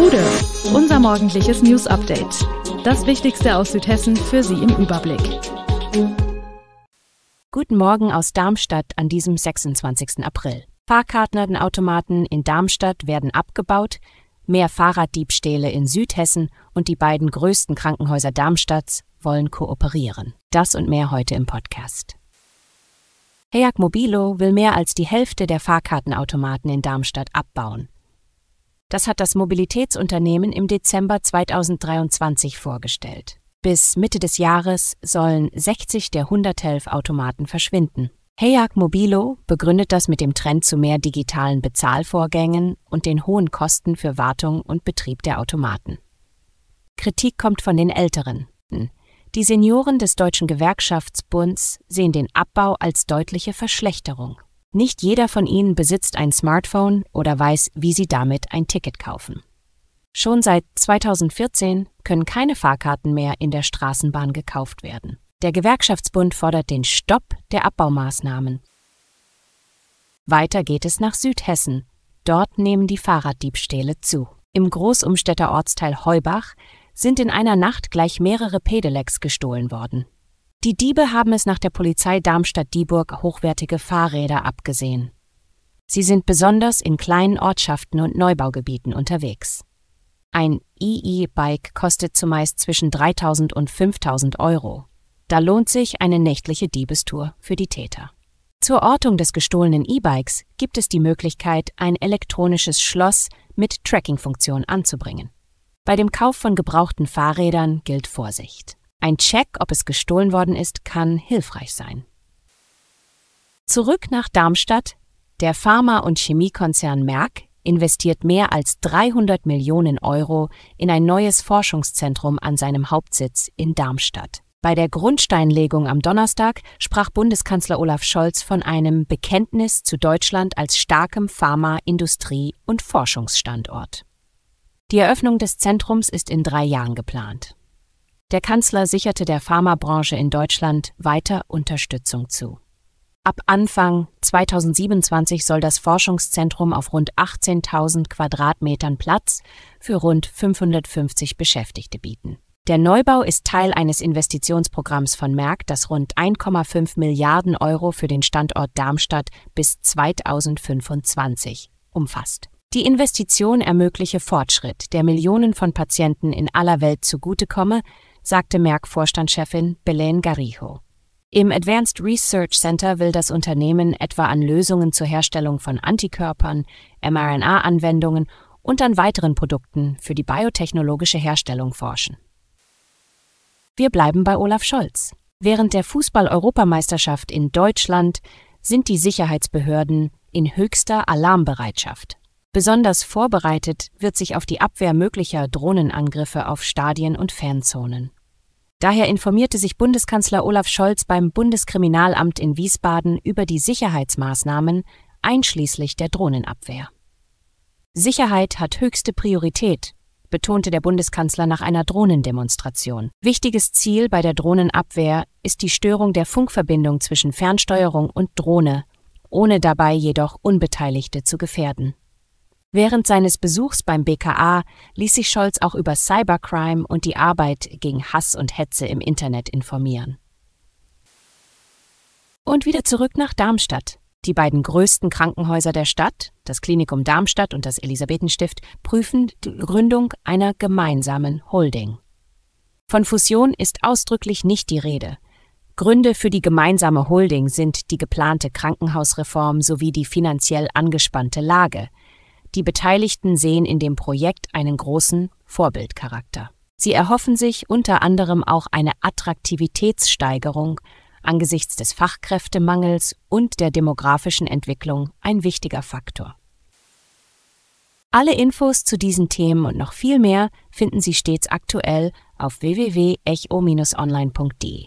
Hude, unser morgendliches News Update. Das Wichtigste aus Südhessen für Sie im Überblick. Guten Morgen aus Darmstadt an diesem 26. April. Fahrkartenautomaten in Darmstadt werden abgebaut, mehr Fahrraddiebstähle in Südhessen und die beiden größten Krankenhäuser Darmstadts wollen kooperieren. Das und mehr heute im Podcast. Heag Mobilo will mehr als die Hälfte der Fahrkartenautomaten in Darmstadt abbauen. Das hat das Mobilitätsunternehmen im Dezember 2023 vorgestellt. Bis Mitte des Jahres sollen 60 der 100 automaten verschwinden. Hayak Mobilo begründet das mit dem Trend zu mehr digitalen Bezahlvorgängen und den hohen Kosten für Wartung und Betrieb der Automaten. Kritik kommt von den Älteren. Die Senioren des Deutschen Gewerkschaftsbunds sehen den Abbau als deutliche Verschlechterung. Nicht jeder von ihnen besitzt ein Smartphone oder weiß, wie sie damit ein Ticket kaufen. Schon seit 2014 können keine Fahrkarten mehr in der Straßenbahn gekauft werden. Der Gewerkschaftsbund fordert den Stopp der Abbaumaßnahmen. Weiter geht es nach Südhessen. Dort nehmen die Fahrraddiebstähle zu. Im Großumstädter Ortsteil Heubach sind in einer Nacht gleich mehrere Pedelecs gestohlen worden. Die Diebe haben es nach der Polizei Darmstadt-Dieburg hochwertige Fahrräder abgesehen. Sie sind besonders in kleinen Ortschaften und Neubaugebieten unterwegs. Ein II-Bike kostet zumeist zwischen 3000 und 5000 Euro. Da lohnt sich eine nächtliche Diebestour für die Täter. Zur Ortung des gestohlenen E-Bikes gibt es die Möglichkeit, ein elektronisches Schloss mit Tracking-Funktion anzubringen. Bei dem Kauf von gebrauchten Fahrrädern gilt Vorsicht. Ein Check, ob es gestohlen worden ist, kann hilfreich sein. Zurück nach Darmstadt. Der Pharma- und Chemiekonzern Merck investiert mehr als 300 Millionen Euro in ein neues Forschungszentrum an seinem Hauptsitz in Darmstadt. Bei der Grundsteinlegung am Donnerstag sprach Bundeskanzler Olaf Scholz von einem Bekenntnis zu Deutschland als starkem Pharma-, Industrie- und Forschungsstandort. Die Eröffnung des Zentrums ist in drei Jahren geplant. Der Kanzler sicherte der Pharmabranche in Deutschland weiter Unterstützung zu. Ab Anfang 2027 soll das Forschungszentrum auf rund 18.000 Quadratmetern Platz für rund 550 Beschäftigte bieten. Der Neubau ist Teil eines Investitionsprogramms von Merck, das rund 1,5 Milliarden Euro für den Standort Darmstadt bis 2025 umfasst. Die Investition ermögliche Fortschritt, der Millionen von Patienten in aller Welt zugutekomme, sagte Merck-Vorstandschefin Belen Garijo. Im Advanced Research Center will das Unternehmen etwa an Lösungen zur Herstellung von Antikörpern, mRNA-Anwendungen und an weiteren Produkten für die biotechnologische Herstellung forschen. Wir bleiben bei Olaf Scholz. Während der Fußball-Europameisterschaft in Deutschland sind die Sicherheitsbehörden in höchster Alarmbereitschaft. Besonders vorbereitet wird sich auf die Abwehr möglicher Drohnenangriffe auf Stadien und Fanzonen. Daher informierte sich Bundeskanzler Olaf Scholz beim Bundeskriminalamt in Wiesbaden über die Sicherheitsmaßnahmen, einschließlich der Drohnenabwehr. Sicherheit hat höchste Priorität, betonte der Bundeskanzler nach einer Drohnendemonstration. Wichtiges Ziel bei der Drohnenabwehr ist die Störung der Funkverbindung zwischen Fernsteuerung und Drohne, ohne dabei jedoch Unbeteiligte zu gefährden. Während seines Besuchs beim BKA ließ sich Scholz auch über Cybercrime und die Arbeit gegen Hass und Hetze im Internet informieren. Und wieder zurück nach Darmstadt. Die beiden größten Krankenhäuser der Stadt, das Klinikum Darmstadt und das Elisabethenstift, prüfen die Gründung einer gemeinsamen Holding. Von Fusion ist ausdrücklich nicht die Rede. Gründe für die gemeinsame Holding sind die geplante Krankenhausreform sowie die finanziell angespannte Lage – die Beteiligten sehen in dem Projekt einen großen Vorbildcharakter. Sie erhoffen sich unter anderem auch eine Attraktivitätssteigerung angesichts des Fachkräftemangels und der demografischen Entwicklung ein wichtiger Faktor. Alle Infos zu diesen Themen und noch viel mehr finden Sie stets aktuell auf www.echo-online.de.